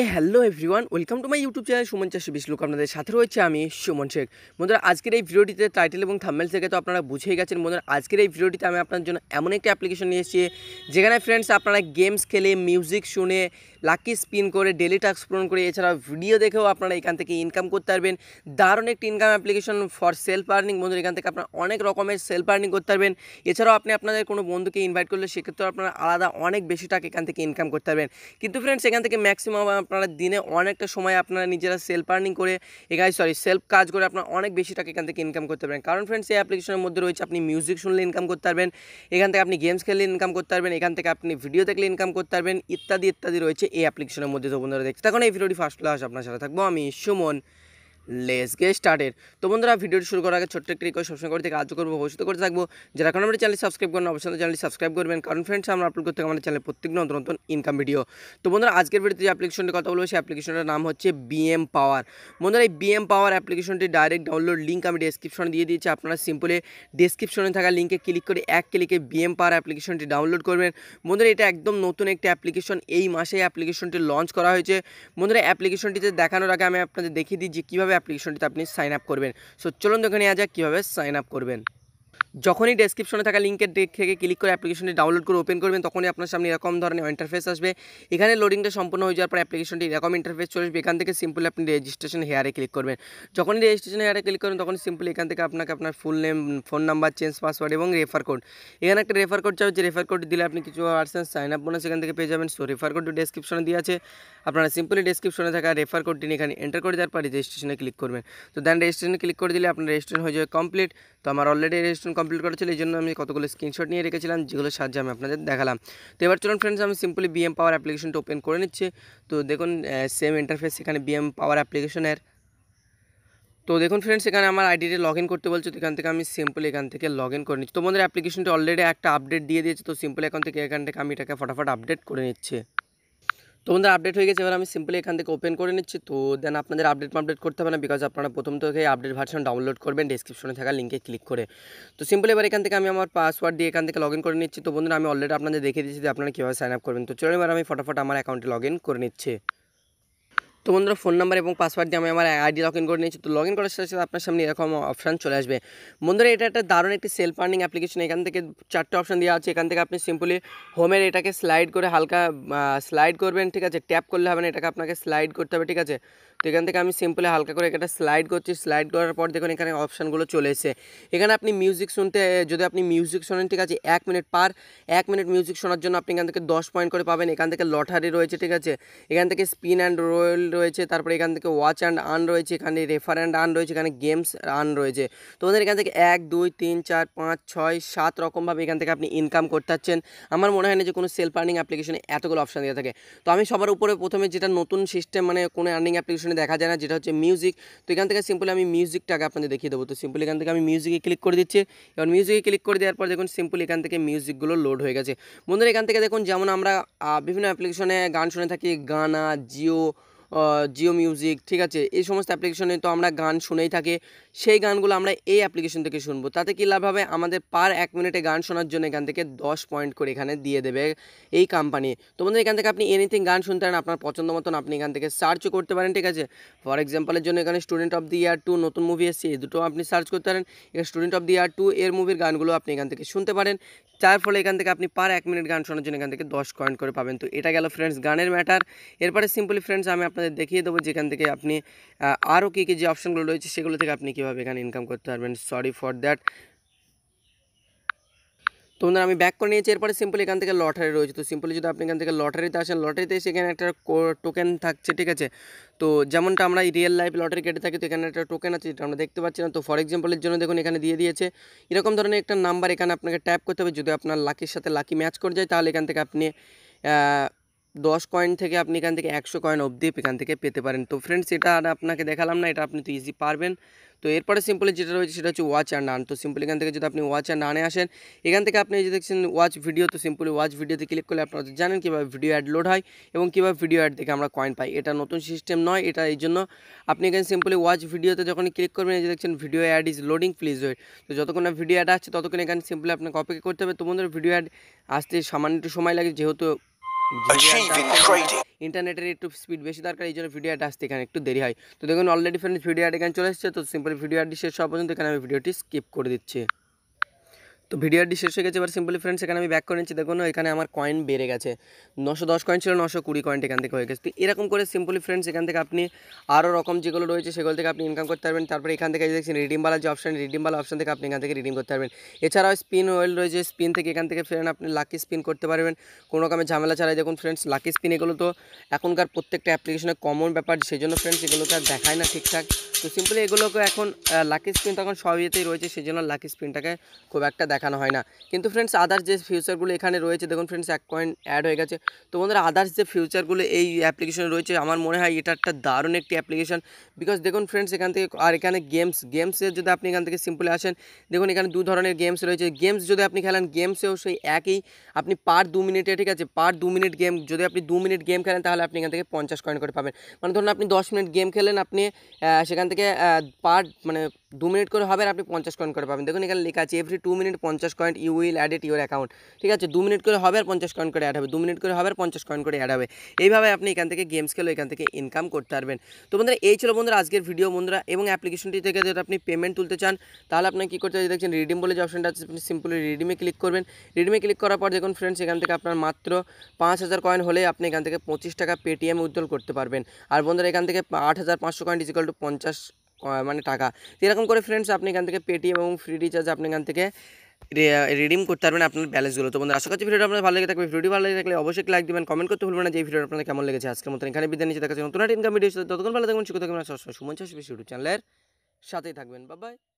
A hello everyone welcome to my YouTube channel Suman বিশ বিশলুক আপনাদের সাথে রয়েছে আমি সুমন শেখ বন্ধুরা আজকের এই ভিডিওটিতে টাইটেল এবং থাম্বেল থেকে তো আপনারা বুঝেই গেছেন বন্ধুরা আজকের এই ভিডিওটিতে আমি আপনার জন্য এমন একটা অ্যাপ্লিকেশন নিয়েছি এসেছি যেখানে ফ্রেন্ডস আপনারা গেমস খেলে মিউজিক শুনে লাকি স্পিন করে ডেলি টাস্ক পূরণ করে এছাড়া ভিডিও দেখেও আপনারা এখান থেকে ইনকাম করতে পারবেন দারুণ একটি income application for self earning বন্ধুরা এখান থেকে আপনারা অনেক রকমের সেলফ আর্নিং করতে পারবেন এছাড়াও আপনি আপনাদের কোনো বন্ধুকে ইনভাইট করলে সেক্ষেত্রে আপনারা আলাদা অনেক বেশি টাকা এখান থেকে ইনকাম করতে পারবেন কিন্তু ফ্রেন্ডস এখান থেকে ম্যাক্সিমাম আপনারা দিনে অনেকটা সময় আপনারা নিজেরা সেলফ আর্নিং করে এখানে সরি সেলফ কাজ করে আপনারা অনেক বেশি টাকা এখান থেকে ইনকাম করতে পারবেন কারণ ফ্রেন্ডস এই অ্যাপ্লিকেশনের মধ্যে রয়েছে আপনি মিউজিক শুনলে ইনকাম করতে পারবেন এখান থেকে আপনি গেমস খেললে ইনকাম করতে পারবেন এখান থেকে আপনি ভিডিও দেখলে ইনকাম করতে পারবেন ইত্যাদি ইত্যাদি রয়েছে এই অ্যাপ্লিকেশনের মধ্যে তো বন্ধুরা দেখতে থাকুন এই ভিডিওটি ফার্স্ট ক্লাস আপনার সাথে থাকবো আমি সুমন লেস গে স্টার্টের তো বন্ধুরা ভিডিওটি শুরু করার আগে ছোট্ট একটি রিকোয়েস্ট সবসময় করে থেকে কাজ করবো ভবিষ্যতে করে থাকবো যারা কারণ আমাদের চ্যানেল সাবস্ক্রাইব করেন অবশ্যই চ্যানেলটি সাবস্ক্রাইব করবেন কারণ ফ্রেন্ডস আমরা আপলোড করতে আমাদের চ্যানেল প্রত্যেক নতুন নতুন ইনকাম ভিডিও তো বন্ধুরা আজকের ভিডিওতে যে অ্যাপ্লিকেশনটি কথা বলবো সেই অ্যাপ্লিকেশনটার নাম হচ্ছে বিএম পাওয়ার বন্ধুরা এই বিএম পাওয়ার অ্যাপ্লিকেশনটি ডাইরেক্ট ডাউনলোড লিঙ্ক আমি ডিসক্রিপশনে দিয়ে দিয়েছি আপনারা সিম্পলে ডেসক্রিপশনে থাকা লিঙ্কে ক্লিক করে এক ক্লিকে বিএম পাওয়ার অ্যাপ্লিকেশনটি ডাউনলোড করবেন বন্ধুরা এটা একদম নতুন একটি অ্যাপ্লিকেশন এই মাসে অ্যাপ্লিকেশনটি লঞ্চ করা হয়েছে বন্ধুরা অ্যাপ্লিকেশনটিতে দেখানোর আগে আমি আপনাদের দেখিয়ে দিই যে কীভাবে অ্যাপ্লিকেশনটিতে আপনি সাইন আপ করবেন সো চলুন দেখে নেওয়া যাক কীভাবে সাইন আপ করবেন যখনই ডেসক্রিপশনে থাকা লিঙ্কের থেকে ক্লিক করে অ্যাপ্লিকেশনটি ডাউনলোড করে ওপেন করবেন তখনই আপনার সামনে এরকম ধরনের ইন্টারফেস আসবে এখানে লোডিংটা সম্পূর্ণ হয়ে যাওয়ার পর অ্যাপ্লিকেশনটি এরকম ইন্টারফেস চলে আসবে এখান থেকে সিম্পলি আপনি রেজিস্ট্রেশন হেয়ারে ক্লিক করবেন যখনই রেজিস্ট্রেশন হেয়ারে ক্লিক করবেন তখন সিম্পলি এখান থেকে আপনাকে আপনার full name phone number change password এবং রেফার কোড এখানে একটা রেফার কোড চাবে যে রেফার কোড দিলে আপনি কিছু পার্সেন্ট সাইন আপ বোনাস এখান থেকে পেয়ে যাবেন সো রেফার কোডটি ডেসক্রিপশনে দিয়ে আছে আপনারা সিম্পলি ডেসক্রিপশনে থাকা রেফার কোডটি এখানে এন্টার করে দেওয়ার পর রেজিস্ট্রেশনে ক্লিক করবেন তো দেন রেজিস্ট্রেশনে ক্লিক করে দিলে আপনার রেজিস্ট্রেশন হয়ে যাবে কমপ্লিট তো আমার অলরেডি রেজিস্ট্রেশন কমপ্লিট আপলোড করা ছিল এই জন্য আমি কতগুলো স্ক্রিনশট নিয়ে রেখেছিলাম যেগুলো সাহায্যে আমি আপনাদের দেখালাম তো এবার চলুন ফ্রেন্ডস আমি সিম্পলি বিএম পাওয়ার অ্যাপ্লিকেশনটা ওপেন করে নিচ্ছি তো দেখুন সেম ইন্টারফেস এখানে বিএম পাওয়ার অ্যাপ্লিকেশনের তো দেখুন ফ্রেন্ডস এখানে আমার আইডিতে লগ ইন করতে বলছে তো এখান থেকে আমি সিম্পল এখান থেকে লগ ইন করে নিচ্ছি তোমাদের অ্যাপ্লিকেশনটি অলরেডি একটা আপডেট দিয়ে দিয়েছে তো সিম্পল এখান থেকে এখান থেকে আমি এটাকে ফটাফট আপডেট করে নিচ্ছি তো বন্ধুরা আপডেট হয়ে গেছে এবার আমি সিম্পলি এখান থেকে ওপেন করে নিচ্ছি তো দেন আপনাদের আপডেট আপডেট করতে হবে না বিকজ আপনারা প্রথম থেকে আপডেট ভার্সন ডাউনলোড করবেন ডিসক্রিপশনে থাকা লিঙ্কে ক্লিক করে তো সিম্পলি এবার এখান থেকে আমি আমার পাসওয়ার্ড দিয়ে এখান থেকে লগ করে নিচ্ছি তো বন্ধুরা আমি অলরেডি আপনাদের দেখিয়ে দিচ্ছি যে আপনারা কীভাবে সাইন আপ করবেন তো চলুন এবার আমি ফটাফট আমার অ্যাকাউন্টে লগ করে নিচ্ছি তো বন্ধুরা ফোন নাম্বার এবং পাসওয়ার্ড দিয়ে আমি আমার আইডি লগ ইন করে নিয়েছি তো লগ ইন করার সাথে সাথে আপনার সামনে এরকম অপশান চলে আসবে বন্ধুরা এটা একটা দারুণ একটি সেলফ আর্নিং অ্যাপ্লিকেশন এখান থেকে চারটে অপশান দেওয়া আছে এখান থেকে আপনি সিম্পলি হোমের এটাকে স্লাইড করে হালকা স্লাইড করবেন ঠিক আছে ট্যাপ করলে হবে না এটাকে আপনাকে স্লাইড করতে হবে ঠিক আছে তো এখান থেকে আমি সিম্পলি হালকা করে একটা স্লাইড করছি স্লাইড করার পর দেখুন এখানে অপশানগুলো চলে এসে এখানে আপনি মিউজিক শুনতে যদি আপনি মিউজিক শোনেন ঠিক আছে এক মিনিট পার এক মিনিট মিউজিক শোনার জন্য আপনি এখান থেকে দশ পয়েন্ট করে পাবেন এখান থেকে লটারি রয়েছে ঠিক আছে এখান থেকে স্পিন অ্যান্ড রোয়েল রয়েছে তারপরে এখান থেকে ওয়াচ অ্যান্ড আর্ন রয়েছে এখানে রেফার অ্যান্ড আর্ন রয়েছে এখানে গেমস আর্ন রয়েছে তোমাদের এখান থেকে এক দুই তিন চার পাঁচ ছয় সাত রকমভাবে এখান থেকে আপনি ইনকাম করতে পারছেন আমার মনে হয় না যে কোনো সেলফ আর্নিং অ্যাপ্লিকেশনে এতগুলো অপশান দিয়ে থাকে তো আমি সবার উপরে প্রথমে যেটা নতুন সিস্টেম মানে কোনো আর্নিং অ্যাপ্লিকেশনে দেখা যায় না যেটা হচ্ছে মিউজিক তো এখান থেকে সিম্পলি আমি মিউজিকটাকে আপনাদের দেখিয়ে দেবো তো সিম্পলি এখান থেকে আমি মিউজিকে ক্লিক করে দিচ্ছি এবার মিউজিকে ক্লিক করে দেওয়ার পর দেখুন সিম্পলি এখান থেকে মিউজিকগুলো লোড হয়ে গেছে বন্ধুরা এখান থেকে দেখুন যেমন আমরা বিভিন্ন অ্যাপ্লিকেশনে গান শুনে থাকি গানা জিও জিও মিউজিক ঠিক আছে এই সমস্ত অ্যাপ্লিকেশনে তো আমরা গান শুনেই থাকি সেই গানগুলো আমরা এই অ্যাপ্লিকেশন থেকে শুনবো তাতে কী লাভ হবে আমাদের পার এক মিনিটে গান শোনার জন্য এখান থেকে দশ পয়েন্ট করে এখানে দিয়ে দেবে এই কোম্পানি তোমাদের এখান থেকে আপনি এনিথিং গান শুনতে পারেন আপনার পছন্দ মতন আপনি এখান থেকে সার্চও করতে পারেন ঠিক আছে ফর এক্সাম্পলের জন্য এখানে student of the year two নতুন মুভি এসছে এই দুটো আপনি সার্চ করতে পারেন student of the year two এর মুভির গানগুলো আপনি এখান থেকে শুনতে পারেন যার ফলে এখান থেকে আপনি পার এক মিনিট গান শোনার জন্য এখান থেকে দশ পয়েন্ট করে পাবেন তো এটা গেল ফ্রেন্ডস গানের ম্যাটার এরপরে সিম্পলি ফ্রেন্ডস আমি আপনাদের দেখিয়ে দেবো যেখান থেকে আপনি আরও কী কী যে অপশনগুলো রয়েছে সেগুলো থেকে আপনি কীভাবে ভালোভাবে এখানে ইনকাম করতে পারবেন সরি ফর দ্যাট তো বন্ধুরা আমি ব্যাক করে নিয়েছি এরপরে সিম্পলি এখান থেকে লটারি রয়েছে তো সিম্পলি যদি আপনি এখান থেকে লটারিতে আসেন লটারিতে সেখানে একটা টোকেন থাকছে ঠিক আছে তো যেমনটা আমরা রিয়েল লাইফ লটারি কেটে থাকি তো এখানে একটা টোকেন আছে যেটা আমরা দেখতে পাচ্ছি না তো ফর এক্সাম্পলের জন্য দেখুন এখানে দিয়ে দিয়েছে এরকম ধরনের একটা নাম্বার এখানে আপনাকে ট্যাপ করতে হবে যদি আপনার লাকির সাথে লাকি ম্যাচ করে যায় তাহলে এখান থেকে আপনি দশ কয়েন থেকে আপনি এখান থেকে একশো কয়েন অবধি এখান থেকে পেতে পারেন তো ফ্রেন্ডস এটা আর আপনাকে দেখালাম না এটা আপনি তো ইজি পারবেন তো এরপরে সিম্পলি যেটা রয়েছে সেটা হচ্ছে ওয়াচ আর নান তো সিম্পলি এখান থেকে যদি আপনি ওয়াচ আর নানে আসেন এখান থেকে আপনি যদি দেখছেন ওয়াচ ভিডিও তো সিম্পলি ওয়াচ ভিডিওতে ক্লিক করলে আপনারা জানেন কীভাবে ভিডিও অ্যাড লোড হয় এবং কীভাবে ভিডিও অ্যাড থেকে আমরা কয়েন পাই এটা নতুন সিস্টেম নয় এটা এই জন্য আপনি এখানে সিম্পলি ওয়াচ ভিডিওতে যখন ক্লিক করবেন এই যে দেখছেন video ad is loading please wait তো যতক্ষণ না ভিডিও অ্যাড আসছে ততক্ষণ এখানে সিম্পলি আপনাকে অপেক্ষা করতে হবে তো বন্ধুরা ভিডিও অ্যাড আসতে সামান্য একটু সময় লাগে যেহেতু ইন্টারনেটের একটু স্পিড বেশি দরকার এই জন্য ভিডিও আসতে এখানে একটু দেরি হয় তো দেখুন অলরেডি ফ্রেন্ড ভিডিও এখানে চলে এসেছে তো সিম্পল ভিডিও আর্ট শেষ হওয়া পর্যন্ত এখানে আমি ভিডিওটি স্কিপ করে দিচ্ছি তো ভিডিওটি শেষ হয়ে গেছে এবার সিম্পলি ফ্রেন্ডস এখানে আমি ব্যাক করে নিচ্ছি দেখুন এখানে আমার কয়েন বেড়ে গেছে নশো দশ কয়েন ছিল নশো কুড়ি কয়েন এখান থেকে হয়ে গেছে তো এরকম করে সিম্পলি ফ্রেন্ডস এখান থেকে আপনি আরও রকম যেগুলো রয়েছে সেগুলো থেকে আপনি ইনকাম করতে পারবেন তারপরে এখান থেকে দেখছেন রিডিমওয়ালা যে অপশান রিডিমওয়ালা অপশান থেকে আপনি এখান থেকে রিডিম করতে পারবেন এছাড়াও স্পিন ওয়েল রয়েছে স্পিন থেকে এখান থেকে ফ্রেন্ড আপনি লাকি স্পিন করতে পারবেন কোনো রকমের ঝামেলা ছাড়াই দেখুন ফ্রেন্ডস লাকি স্পিন এগুলো তো এখনকার প্রত্যেকটা অ্যাপ্লিকেশনে কমন ব্যাপার সেই জন্য ফ্রেন্ডস এগুলোকে আর দেখায় না ঠিকঠাক তো সিম্পলি এগুলোকে এখন লাকি স্পিন তখন সব ইয়েতেই রয়েছে সেই জন্য লাকি স্পিনটাকে খুব একটা দেখানো হয় না কিন্তু ফ্রেন্ডস আদার্স যে ফিউচারগুলো এখানে রয়েছে দেখুন ফ্রেন্ডস এক কয়েন অ্যাড হয়ে গেছে তো বন্ধুরা আদার্স যে ফিউচারগুলো এই অ্যাপ্লিকেশনে রয়েছে আমার মনে হয় এটা একটা দারুণ একটি অ্যাপ্লিকেশন বিকজ দেখুন ফ্রেন্ডস এখান থেকে আর এখানে গেমস গেমসের যদি আপনি এখান থেকে সিম্পলি আসেন দেখুন এখানে দু ধরনের গেমস রয়েছে গেমস যদি আপনি খেলেন গেমসেও সেই একই আপনি পার দু মিনিটে ঠিক আছে পার দু মিনিট গেম যদি আপনি দু মিনিট গেম খেলেন তাহলে আপনি এখান থেকে পঞ্চাশ কয়েন করে পাবেন মানে ধরুন আপনি দশ মিনিট গেম খেলেন আপনি সেখান থেকে পার মানে দু মিনিট করে হবে আর আপনি পঞ্চাশ কয়েন করে পাবেন দেখুন এখানে লেখা আছে এভরি টু মিনিট পঞ্চাশ coin you will add it your account ঠিক আছে দু মিনিট করে হবে আর পঞ্চাশ কয়েন করে অ্যাড হবে দু মিনিট করে হবে আর পঞ্চাশ কয়েন করে অ্যাড হবে এইভাবে আপনি এখান থেকে গেমস খেলে এখান থেকে ইনকাম করতে পারবেন তো বন্ধুরা এই ছিল বন্ধুরা আজকের ভিডিও বন্ধুরা এবং অ্যাপ্লিকেশনটি থেকে যদি আপনি পেমেন্ট তুলতে চান তাহলে আপনাকে কী করতে হবে দেখছেন রিডিম বলে যে অপশনটা আছে আপনি সিম্পলি রিডিমে ক্লিক করবেন রিডিমে ক্লিক করার পর দেখুন ফ্রেন্ডস এখান থেকে আপনার মাত্র পাঁচ হাজার কয়েন হলে আপনি এখান থেকে পঁচিশ টাকা পেটিএম উজ্জ্বল করতে পারবেন আর বন্ধুরা এখান থেকে আট হাজার পাঁচশো কয়েন ইজিকাল টু পঞ্চাশ মানে টাকা এরকম করে ফ্রেন্ডস আপনি এখান থেকে পেটিএম এবং ফ্রি রিচার্জ আপনি এখান থেকে রিডিম করতে পারবেন আপনার ব্যালেন্সগুলো তো বন্ধু আশা করছি ভিডিওটা আপনার ভালো লেগে থাকবে ভিডিও ভালো লেগে থাকলে অবশ্যই লাইক দিবেন কমেন্ট করতে ভুলবেন না যে ভিডিও আপনার কেমন লেগেছে আজকের মতন এখানে বিদায় নিচে দেখা নতুন ইনকাম ভিডিও ততক্ষণ ভালো থাকবেন সুখ থাকবেন সুমন চাষ ইউটিউব চ্যানেলের সাথেই থাকবেন বাবাই